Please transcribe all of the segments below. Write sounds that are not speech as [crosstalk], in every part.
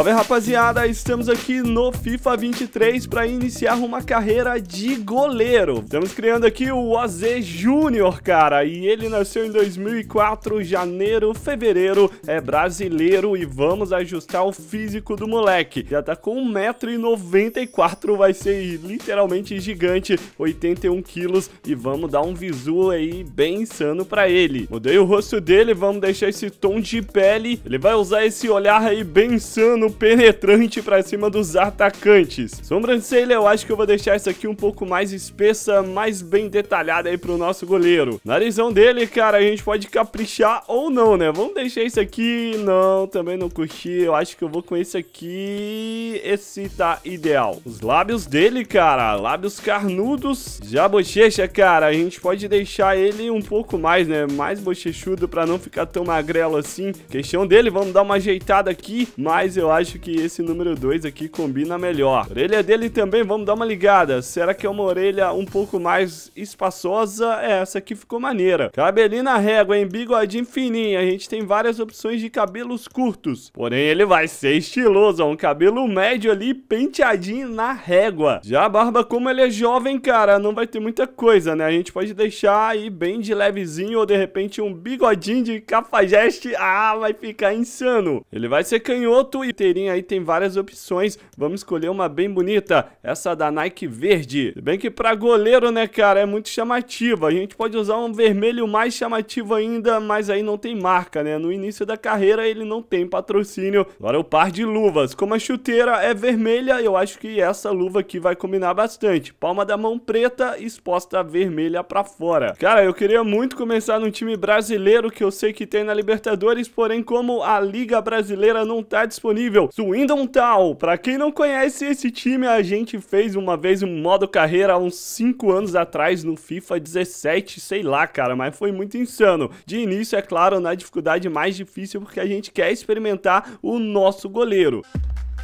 Salve rapaziada, estamos aqui no FIFA 23 para iniciar uma carreira de goleiro. Estamos criando aqui o OZ Júnior, cara, e ele nasceu em 2004, janeiro, fevereiro, é brasileiro e vamos ajustar o físico do moleque. Já tá com 1,94m, vai ser literalmente gigante, 81kg e vamos dar um visu aí bem insano para ele. Mudei o rosto dele, vamos deixar esse tom de pele, ele vai usar esse olhar aí bem insano penetrante pra cima dos atacantes. Sobrancelha, eu acho que eu vou deixar isso aqui um pouco mais espessa, mais bem detalhada aí pro nosso goleiro. Narizão dele, cara, a gente pode caprichar ou não, né? Vamos deixar isso aqui. Não, também não curti. Eu acho que eu vou com esse aqui. Esse tá ideal. Os lábios dele, cara, lábios carnudos. Já a bochecha, cara, a gente pode deixar ele um pouco mais, né? Mais bochechudo pra não ficar tão magrelo assim. Questão dele, vamos dar uma ajeitada aqui, mas eu acho que esse número 2 aqui combina melhor. orelha dele também, vamos dar uma ligada. Será que é uma orelha um pouco mais espaçosa? É, essa aqui ficou maneira. Cabelinho na régua, hein? Bigodinho fininho. A gente tem várias opções de cabelos curtos. Porém, ele vai ser estiloso, ó. Um cabelo médio ali, penteadinho na régua. Já a barba, como ele é jovem, cara, não vai ter muita coisa, né? A gente pode deixar aí bem de levezinho ou de repente um bigodinho de cafajeste. Ah, vai ficar insano. Ele vai ser canhoto e rasteirinha aí tem várias opções. Vamos escolher uma bem bonita, essa da Nike verde. Bem que para goleiro, né, cara, é muito chamativa. A gente pode usar um vermelho mais chamativo ainda, mas aí não tem marca, né? No início da carreira ele não tem patrocínio. Agora o par de luvas. Como a chuteira é vermelha, eu acho que essa luva aqui vai combinar bastante. Palma da mão preta, exposta vermelha para fora. Cara, eu queria muito começar num time brasileiro que eu sei que tem na Libertadores, porém como a Liga Brasileira não tá disponível incrível, Swindon Town. Pra quem não conhece esse time, a gente fez uma vez um modo carreira há uns 5 anos atrás no FIFA 17, sei lá, cara, mas foi muito insano. De início, é claro, na dificuldade mais difícil, porque a gente quer experimentar o nosso goleiro.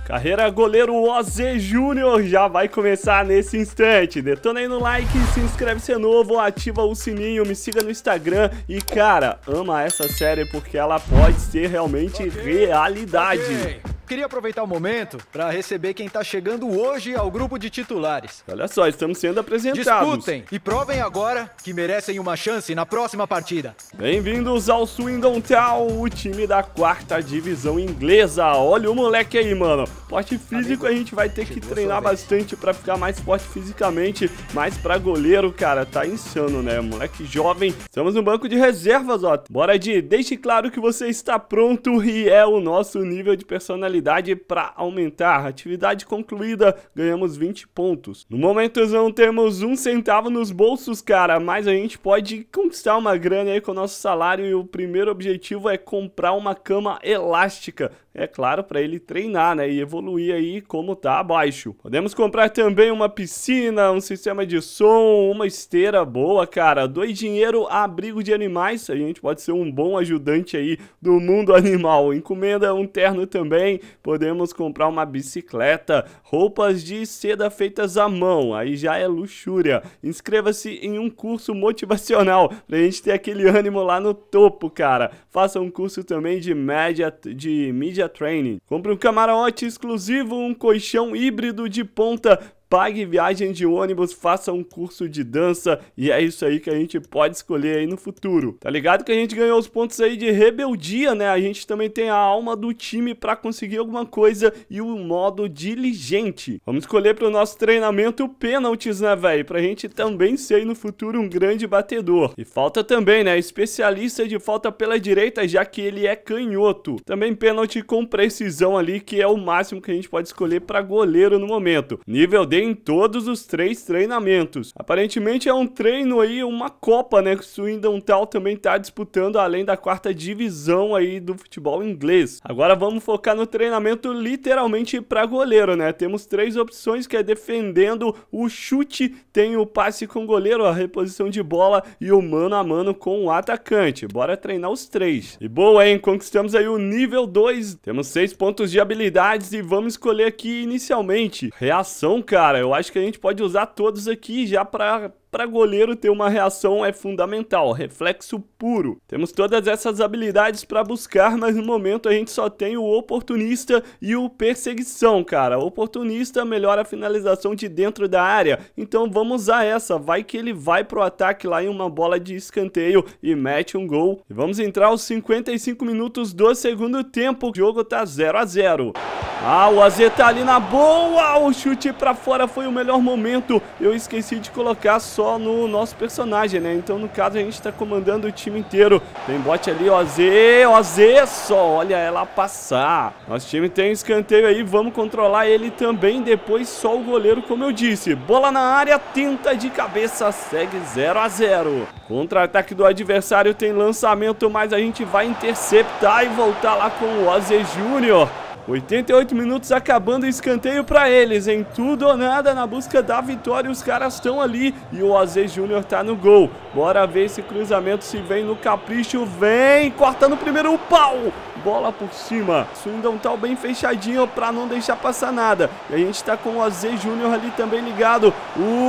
Carreira goleiro OZ Júnior já vai começar nesse instante. Detona aí no like, se inscreve se é novo, ativa o sininho, me siga no Instagram e, cara, ama essa série porque ela pode ser realmente okay. realidade. Okay. Queria aproveitar o momento para receber quem está chegando hoje ao grupo de titulares. Olha só, estamos sendo apresentados. Disputem e provem agora que merecem uma chance na próxima partida. Bem-vindos ao Swindon Town, o time da quarta divisão inglesa. Olha o moleque aí, mano. Forte físico Amigo, a gente vai ter que treinar bastante para ficar mais forte fisicamente, mas para goleiro, cara, tá insano, né? Moleque jovem. Estamos no banco de reservas, ó. Bora de, deixe claro que você está pronto e é o nosso nível de personalidade qualidade para aumentar. Atividade concluída, ganhamos 20 pontos. No momento não temos um centavo nos bolsos, cara, mas a gente pode conquistar uma grana aí com o nosso salário e o primeiro objetivo é comprar uma cama elástica é claro, para ele treinar né, e evoluir aí como está abaixo. Podemos comprar também uma piscina, um sistema de som, uma esteira boa, cara. Doe dinheiro a abrigo de animais, a gente pode ser um bom ajudante aí do mundo animal. Encomenda um terno também, podemos comprar uma bicicleta, roupas de seda feitas à mão, aí já é luxúria. Inscreva-se em um curso motivacional, pra gente ter aquele ânimo lá no topo, cara. Faça um curso também de média, de mídia Ninja Training. Compre um camarote exclusivo, um colchão híbrido de ponta pague viagem de ônibus, faça um curso de dança e é isso aí que a gente pode escolher aí no futuro. Tá ligado que a gente ganhou os pontos aí de rebeldia, né? A gente também tem a alma do time para conseguir alguma coisa e o modo diligente. Vamos escolher para o nosso treinamento pênaltis, né, velho? Pra gente também ser aí no futuro um grande batedor. E falta também, né, especialista de falta pela direita, já que ele é canhoto. Também pênalti com precisão ali, que é o máximo que a gente pode escolher para goleiro no momento. Nível D em todos os três treinamentos. Aparentemente é um treino aí, uma copa, né? Que o Swindon Town também está disputando além da quarta divisão aí do futebol inglês. Agora vamos focar no treinamento literalmente para goleiro, né? Temos três opções que é defendendo o chute, tem o passe com goleiro, a reposição de bola e o mano a mano com o atacante. Bora treinar os três. E boa, hein? Conquistamos aí o nível 2. Temos seis pontos de habilidades e vamos escolher aqui inicialmente reação, cara cara, eu acho que a gente pode usar todos aqui já para para goleiro ter uma reação é fundamental, reflexo puro. Temos todas essas habilidades para buscar, mas no momento a gente só tem o oportunista e o perseguição, cara. O oportunista melhora a finalização de dentro da área, então vamos a essa. Vai que ele vai pro ataque lá em uma bola de escanteio e mete um gol. E vamos entrar aos 55 minutos do segundo tempo. O jogo tá 0 a 0. Ah, o AZ tá ali na boa. O chute para fora foi o melhor momento. Eu esqueci de colocar só só no nosso personagem, né? Então, no caso, a gente tá comandando o time inteiro. Tem bote ali, ó, Z só, olha ela passar. Nosso time tem um escanteio aí, vamos controlar ele também. Depois só o goleiro, como eu disse. Bola na área, tenta de cabeça, segue 0 a 0 Contra-ataque do adversário tem lançamento, mas a gente vai interceptar e voltar lá com o OZ Júnior. 88 minutos acabando escanteio para eles, em tudo ou nada na busca da vitória. Os caras estão ali e o Aze Júnior tá no gol. Bora ver esse cruzamento se vem no capricho. Vem, cortando o primeiro pau. Bola por cima. Swindon tá bem fechadinho para não deixar passar nada. E a gente tá com o AZ Júnior ali também ligado.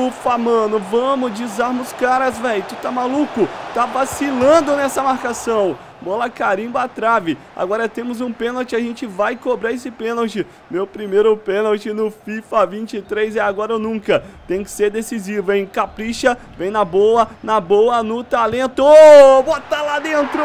Ufa, mano. Vamos, desarma os caras, velho. Tu tá maluco? Tá vacilando nessa marcação. Bola carimba a trave. Agora temos um pênalti, a gente vai cobrar esse pênalti. Meu primeiro pênalti no FIFA 23 é agora ou nunca. Tem que ser decisivo, hein? Capricha, vem na boa, na boa Boa no talento. Bota lá dentro.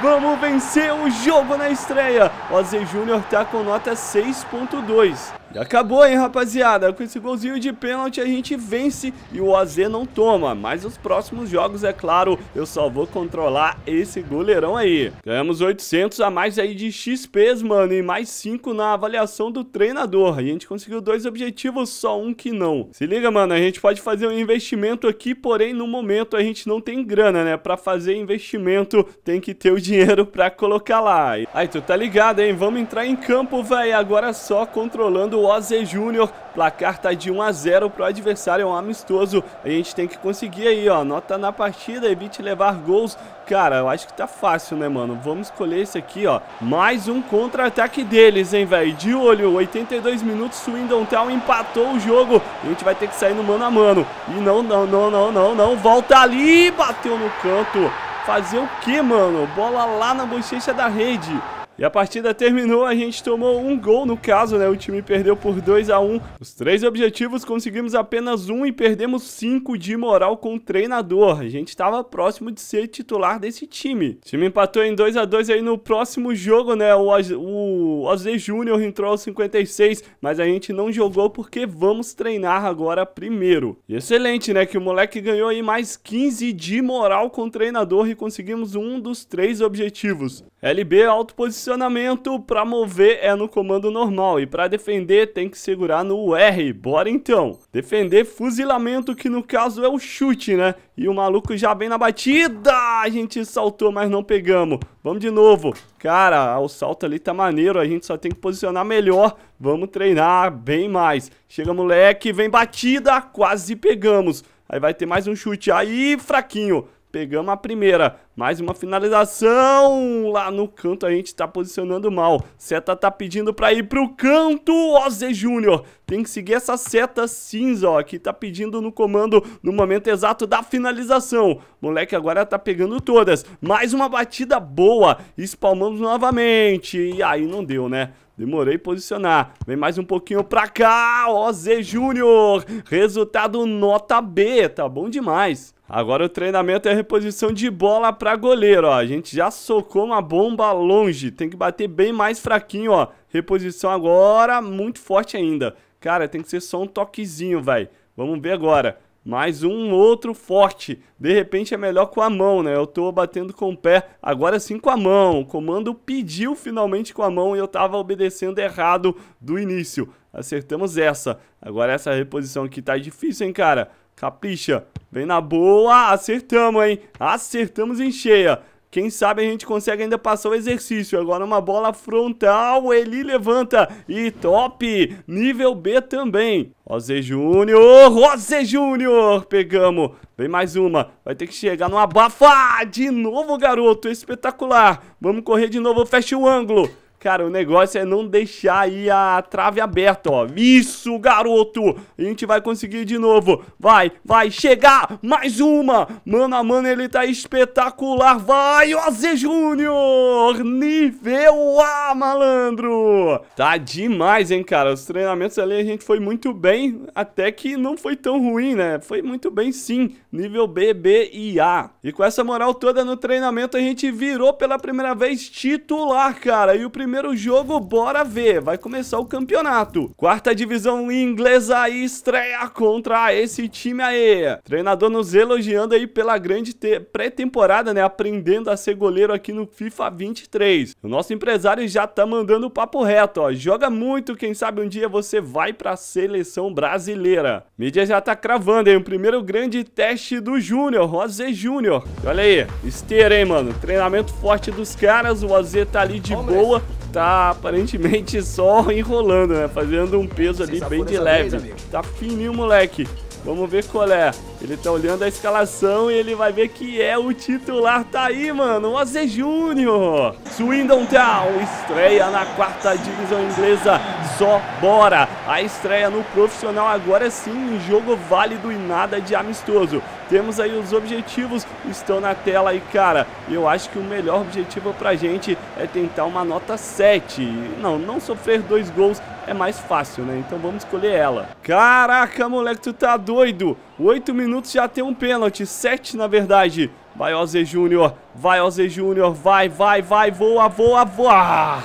Vamos vencer o jogo na estreia. O Júnior tá com nota 6.2 acabou, hein, rapaziada? Com esse golzinho de pênalti a gente vence e o AZ não toma. Mas os próximos jogos, é claro, eu só vou controlar esse goleirão aí. Ganhamos 800 a mais aí de XPs, mano, e mais 5 na avaliação do treinador. E a gente conseguiu dois objetivos, só um que não. Se liga, mano, a gente pode fazer um investimento aqui, porém, no momento a gente não tem grana, né? Pra fazer investimento, tem que ter o dinheiro pra colocar lá. Aí, tu tá ligado, hein? Vamos entrar em campo, velho. Agora só controlando o o Júnior. Placar tá de 1 a 0 para o adversário, é um amistoso. A gente tem que conseguir aí, ó, nota na partida, evite levar gols. Cara, eu acho que tá fácil, né, mano? Vamos escolher esse aqui, ó. Mais um contra-ataque deles, hein, velho? De olho, 82 minutos, Swindon Town empatou o jogo. A gente vai ter que sair no mano a mano. E não, não, não, não, não, não. Volta ali, bateu no canto. Fazer o que, mano? Bola lá na bochecha da rede. E a partida terminou, a gente tomou um gol no caso, né? O time perdeu por 2 a 1 Os três objetivos conseguimos apenas um e perdemos cinco de moral com o treinador. A gente estava próximo de ser titular desse time. O time empatou em 2 a 2 aí no próximo jogo, né? O, o Ozzy Júnior entrou aos 56, mas a gente não jogou porque vamos treinar agora primeiro. E excelente, né? Que o moleque ganhou aí mais 15 de moral com o treinador e conseguimos um dos três objetivos. LB alto posição posicionamento, para mover é no comando normal e para defender tem que segurar no R. Bora então. Defender fuzilamento, que no caso é o chute, né? E o maluco já vem na batida. A gente saltou, mas não pegamos. Vamos de novo. Cara, o salto ali tá maneiro. A gente só tem que posicionar melhor. Vamos treinar bem mais. Chega, moleque. Vem batida. Quase pegamos. Aí vai ter mais um chute. Aí, fraquinho. Pegamos a primeira. Mais uma finalização. Lá no canto a gente tá posicionando mal. Seta tá pedindo pra ir pro canto. Oze Júnior. Tem que seguir essa seta cinza, ó. Que tá pedindo no comando no momento exato da finalização. Moleque agora tá pegando todas. Mais uma batida boa. Espalmamos novamente. E aí não deu, né? Demorei posicionar. Vem mais um pouquinho pra cá. Ó, Zé Júnior. Resultado nota B. Tá bom demais. Agora o treinamento é reposição de bola pra goleiro, ó. A gente já socou uma bomba longe. Tem que bater bem mais fraquinho, ó. Reposição agora, muito forte ainda. Cara, tem que ser só um toquezinho, vai. Vamos ver agora mais um outro forte. De repente é melhor com a mão, né? Eu tô batendo com o pé, agora sim com a mão. O comando pediu finalmente com a mão e eu tava obedecendo errado do início. Acertamos essa. Agora essa reposição aqui tá difícil, hein, cara? Capricha. Vem na boa. Acertamos, hein? Acertamos em cheia. Quem sabe a gente consegue ainda passar o exercício. Agora uma bola frontal, ele levanta. E top, nível B também. José Júnior, José Júnior, pegamos. Vem mais uma, vai ter que chegar no abafa. De novo, garoto, espetacular. Vamos correr de novo, fecha o ângulo. Cara, o negócio é não deixar aí a trave aberta, ó. Isso, garoto! A gente vai conseguir de novo. Vai, vai, chegar! Mais uma! Mano a mano, ele tá espetacular. Vai, Ozzy Júnior! Nível A, malandro! Tá demais, hein, cara? Os treinamentos ali a gente foi muito bem, até que não foi tão ruim, né? Foi muito bem sim, nível B, B e A. E com essa moral toda no treinamento, a gente virou pela primeira vez titular, cara. E o primeiro primeiro jogo, bora ver. Vai começar o campeonato. Quarta divisão inglesa aí, estreia contra esse time aí. Treinador nos elogiando aí pela grande pré-temporada, né? Aprendendo a ser goleiro aqui no FIFA 23. O nosso empresário já tá mandando o papo reto, ó. Joga muito, quem sabe um dia você vai pra seleção brasileira. Mídia já tá cravando, hein? O primeiro grande teste do Júnior, Rosé Júnior. Olha aí, esteira, hein, mano? Treinamento forte dos caras, o Rosé tá ali de boa tá aparentemente só enrolando, né? Fazendo um peso ali bem de leve. Vez, tá fininho, moleque. Vamos ver qual é. Ele tá olhando a escalação e ele vai ver que é o titular. Tá aí, mano. O Aze Júnior. Swindon Town estreia na quarta divisão inglesa só bora. A estreia no profissional agora sim, em jogo válido e nada de amistoso. Temos aí os objetivos, estão na tela e cara, eu acho que o melhor objetivo pra gente é tentar uma nota 7. Não, não sofrer dois gols é mais fácil, né? Então vamos escolher ela. Caraca, moleque, tu tá doido. Oito minutos já tem um pênalti, sete na verdade. Vai, Oze Júnior, vai, Oze Júnior, vai, vai, vai, voa, voa, voa.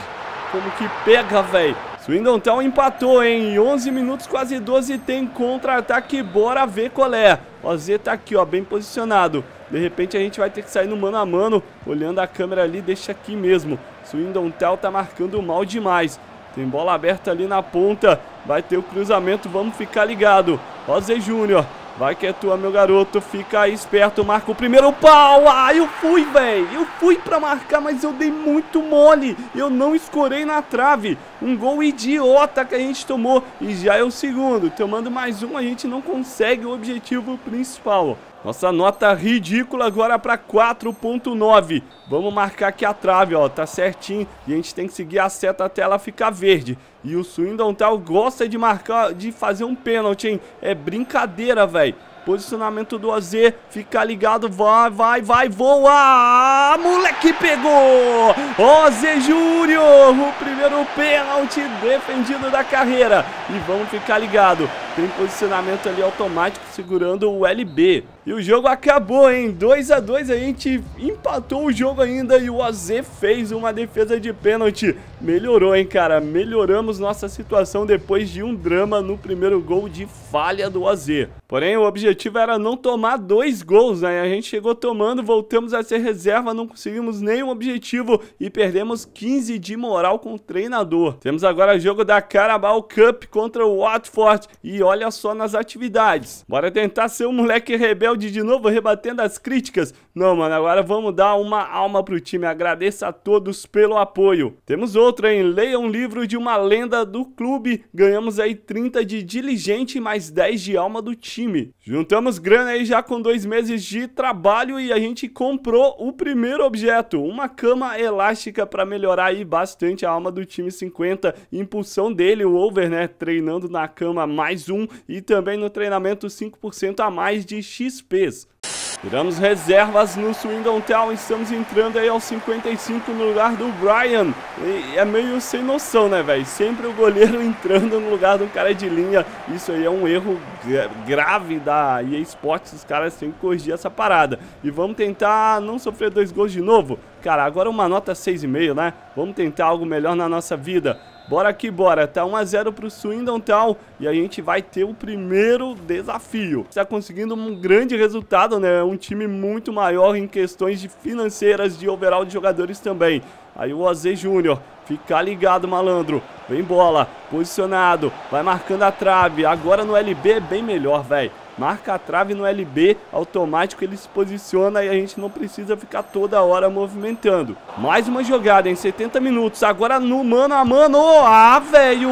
Como que pega, velho? Swindon Town tá empatou, Em 11 minutos, quase 12, tem contra-ataque. Bora ver qual é. O Z tá aqui, ó, bem posicionado. De repente a gente vai ter que sair no mano a mano. Olhando a câmera ali, deixa aqui mesmo. Swindon Town tá, tá marcando mal demais. Tem bola aberta ali na ponta. Vai ter o cruzamento, vamos ficar ligado. Rosé Júnior Vai que é tua, meu garoto. Fica esperto. Marca o primeiro pau. Ah, eu fui, velho. Eu fui pra marcar, mas eu dei muito mole. Eu não escorei na trave. Um gol idiota que a gente tomou. E já é o segundo. Tomando mais um, a gente não consegue o objetivo principal. Nossa nota ridícula agora para 4.9. Vamos marcar aqui a trave, ó, tá certinho. E a gente tem que seguir a seta até ela ficar verde. E o Swindon Town gosta de marcar, de fazer um pênalti, hein? É brincadeira, velho. Posicionamento do AZ, fica ligado, vai, vai, vai, voa! Ah, moleque pegou! OZ Júnior, o primeiro pênalti defendido da carreira. E vamos ficar ligado. Tem posicionamento ali automático segurando o LB. E o jogo acabou, hein? 2 a 2 a gente empatou o jogo ainda e o AZ fez uma defesa de pênalti. Melhorou, hein, cara? Melhoramos nossa situação depois de um drama no primeiro gol de falha do AZ. Porém, o objetivo era não tomar dois gols, né? A gente chegou tomando, voltamos a ser reserva, não conseguimos nenhum objetivo e perdemos 15 de moral com o treinador. Temos agora o jogo da Carabao Cup contra o Watford e olha só nas atividades. Bora tentar ser um moleque rebelde de novo, rebatendo as críticas. Não, mano, agora vamos dar uma alma pro time. Agradeço a todos pelo apoio. Temos outro, hein? Leia um livro de uma lenda do clube. Ganhamos aí 30 de diligente mais 10 de alma do time. Juntamos grana aí já com dois meses de trabalho e a gente comprou o primeiro objeto, uma cama elástica para melhorar aí bastante a alma do time 50, impulsão dele, o over, né, treinando na cama mais e também no treinamento 5% a mais de XPs. Tiramos reservas no Swindon Town, estamos entrando aí aos 55 no lugar do Brian. E é meio sem noção, né, velho? Sempre o goleiro [laughs] entrando no lugar do cara de linha. Isso aí é um erro grave da EA Sports, os caras têm que corrigir essa parada. E vamos tentar não sofrer dois gols de novo. Cara, agora uma nota 6,5, né? Vamos tentar algo melhor na nossa vida. Bora que bora, tá 1x0 pro Swindon Town e a gente vai ter o primeiro desafio. Está conseguindo um grande resultado, né? Um time muito maior em questões de financeiras, de overall de jogadores também. Aí o Oze Júnior, fica ligado, malandro. Vem bola, posicionado, vai marcando a trave. Agora no LB é bem melhor, velho marca a trave no LB, automático ele se posiciona e a gente não precisa ficar toda hora movimentando. Mais uma jogada em 70 minutos, agora no mano a mano. Ah, velho!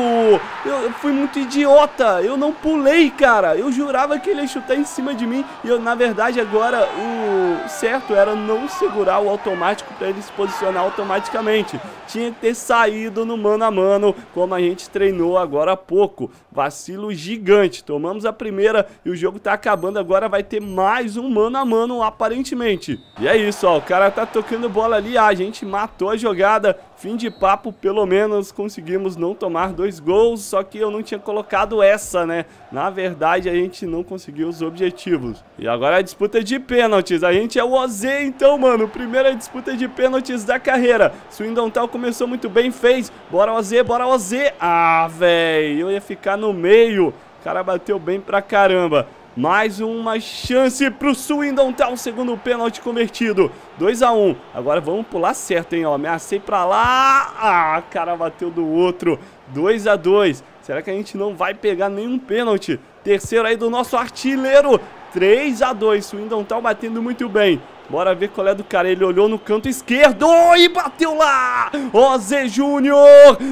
Eu fui muito idiota, eu não pulei, cara. Eu jurava que ele ia chutar em cima de mim e eu, na verdade, agora o certo era não segurar o automático para ele se posicionar automaticamente. Tinha que ter saído no mano a mano, como a gente treinou agora há pouco. Vacilo gigante. Tomamos a primeira e o jogo jogo tá acabando agora, vai ter mais um mano a mano aparentemente. E é isso, ó, o cara tá tocando bola ali, ah, a gente matou a jogada, fim de papo, pelo menos conseguimos não tomar dois gols, só que eu não tinha colocado essa, né? Na verdade, a gente não conseguiu os objetivos. E agora é a disputa de pênaltis, a gente é o OZ então, mano, primeira disputa de pênaltis da carreira. Swindon Town começou muito bem, fez, bora OZ, bora OZ, ah, velho, eu ia ficar no meio, o cara bateu bem pra caramba. Mais uma chance pro Swindon tá um segundo pênalti convertido. 2 x 1 um. Agora vamos pular certo, hein? Ó, ameacei pra lá. Ah, cara, bateu do outro. 2 x 2 Será que a gente não vai pegar nenhum pênalti? Terceiro aí do nosso artilheiro. 3 x 2 Swindon tá batendo muito bem. Bora ver qual é do cara. Ele olhou no canto esquerdo e bateu lá. Oze Júnior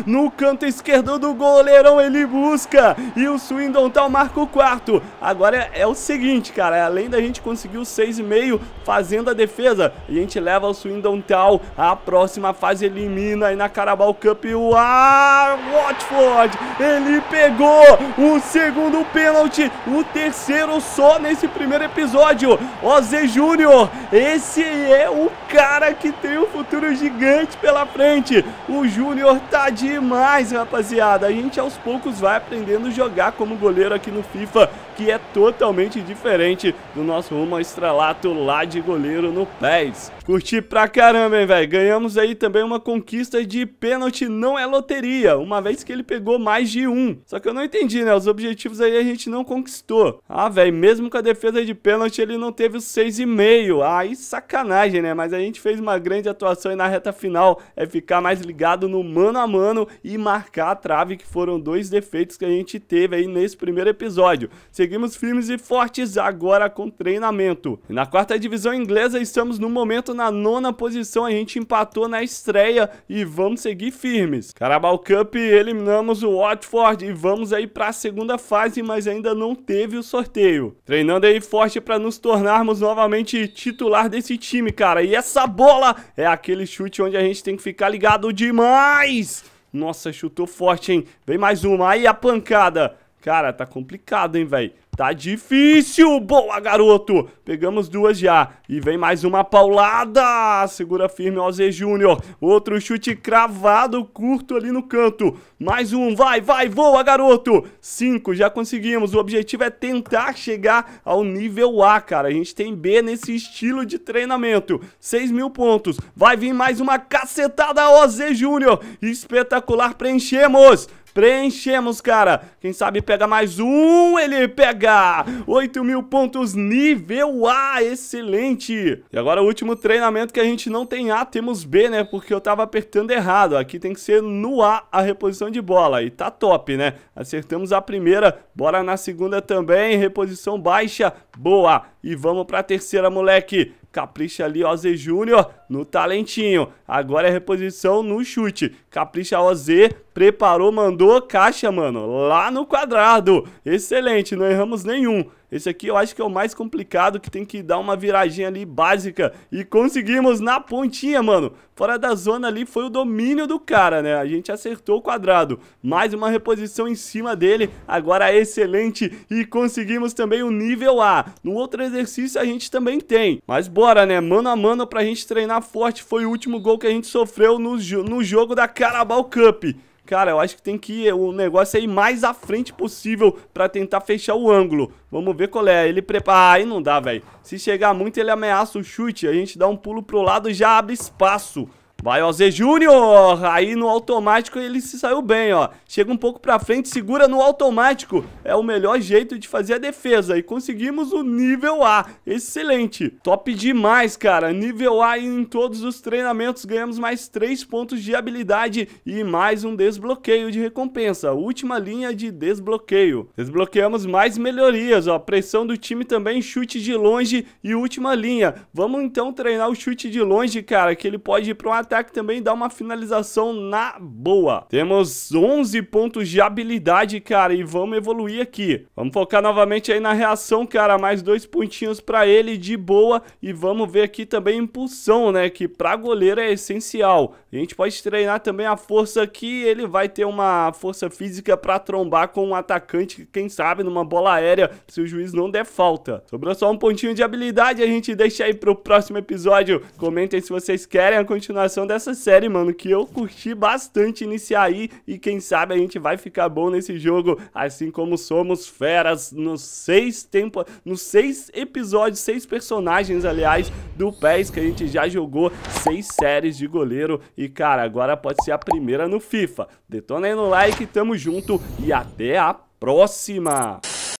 no canto esquerdo do goleirão. Ele busca. E o Swindon tá marca o quarto. Agora é, é, o seguinte, cara. Além da gente conseguir o 6,5 fazendo a defesa, a gente leva o Swindon tal à próxima fase. Elimina aí na Carabao Cup o ah, Watford. Ele pegou o segundo pênalti, o terceiro só nesse primeiro episódio. Ozzy Júnior, esse é o cara que tem um futuro gigante pela frente. O Júnior tá demais, rapaziada. A gente aos poucos vai aprendendo a jogar como goleiro aqui no FIFA que é totalmente diferente do nosso rumo ao estrelato lá de goleiro no pés. Curti pra caramba, hein, velho? Ganhamos aí também uma conquista de pênalti não é loteria, uma vez que ele pegou mais de um. Só que eu não entendi, né? Os objetivos aí a gente não conquistou. Ah, velho, mesmo com a defesa de pênalti ele não teve os 6,5. Aí ah, sacanagem, né? Mas a gente fez uma grande atuação e na reta final é ficar mais ligado no mano a mano e marcar a trave, que foram dois defeitos que a gente teve aí nesse primeiro episódio. Você seguimos firmes e fortes agora com treinamento. Na quarta divisão inglesa, estamos no momento na nona posição, a gente empatou na estreia e vamos seguir firmes. Carabao Cup, eliminamos o Watford e vamos aí para a segunda fase, mas ainda não teve o sorteio. Treinando aí forte para nos tornarmos novamente titular desse time, cara. E essa bola é aquele chute onde a gente tem que ficar ligado demais. Nossa, chutou forte, hein? Vem mais uma. Aí a pancada. Cara, tá complicado, hein, velho. Tá difícil! Boa, garoto! Pegamos duas já. E vem mais uma paulada! Segura firme o Júnior. Outro chute cravado, curto ali no canto. Mais um, vai, vai, voa, garoto! Cinco, já conseguimos. O objetivo é tentar chegar ao nível A, cara. A gente tem B nesse estilo de treinamento. Seis mil pontos. Vai vir mais uma cacetada, Zé Júnior! Espetacular, preenchemos! Preenchemos, cara. Quem sabe pega mais um, ele pega 8 mil pontos nível A, excelente. E agora o último treinamento que a gente não tem A, temos B, né? Porque eu tava apertando errado. Aqui tem que ser no A a reposição de bola. E tá top, né? Acertamos a primeira, bora na segunda também. Reposição baixa, boa. E vamos pra terceira, moleque. Capricha ali, OZ Júnior no talentinho. Agora é reposição no chute. Capricha OZ, preparou, mandou caixa, mano, lá no quadrado. Excelente, não erramos nenhum. Esse aqui eu acho que é o mais complicado, que tem que dar uma viradinha ali básica. E conseguimos na pontinha, mano. Fora da zona ali foi o domínio do cara, né? A gente acertou o quadrado. Mais uma reposição em cima dele. Agora excelente. E conseguimos também o nível A. No outro exercício a gente também tem. Mas bora, né? Mano a mano pra gente treinar forte. Foi o último gol que a gente sofreu no, no jogo da Carabao Cup. Cara, eu acho que tem que ir, o negócio é ir mais à frente possível pra tentar fechar o ângulo. Vamos ver qual é. Ele prepara... Ah, aí não dá, velho. Se chegar muito, ele ameaça o chute. A gente dá um pulo pro lado e já abre espaço. Vai, ó, Zé Júnior. Aí no automático ele se saiu bem, ó. Chega um pouco pra frente, segura no automático. É o melhor jeito de fazer a defesa. E conseguimos o nível A. Excelente. Top demais, cara. Nível A em todos os treinamentos. Ganhamos mais 3 pontos de habilidade e mais um desbloqueio de recompensa. Última linha de desbloqueio. Desbloqueamos mais melhorias, ó. Pressão do time também, chute de longe e última linha. Vamos então treinar o chute de longe, cara, que ele pode ir pra uma ataque também dá uma finalização na boa. Temos 11 pontos de habilidade, cara, e vamos evoluir aqui. Vamos focar novamente aí na reação, cara, mais dois pontinhos pra ele de boa. E vamos ver aqui também impulsão, né, que pra goleiro é essencial. A gente pode treinar também a força que ele vai ter uma força física pra trombar com um atacante, quem sabe, numa bola aérea, se o juiz não der falta. Sobrou só um pontinho de habilidade, a gente deixa aí pro próximo episódio. Comentem se vocês querem a continuação dessa série, mano, que eu curti bastante iniciar aí e quem sabe a gente vai ficar bom nesse jogo, assim como somos feras nos seis tempo, nos seis episódios, seis personagens, aliás, do PES que a gente já jogou, seis séries de goleiro e cara, agora pode ser a primeira no FIFA. Detona aí no like, tamo junto e até a próxima!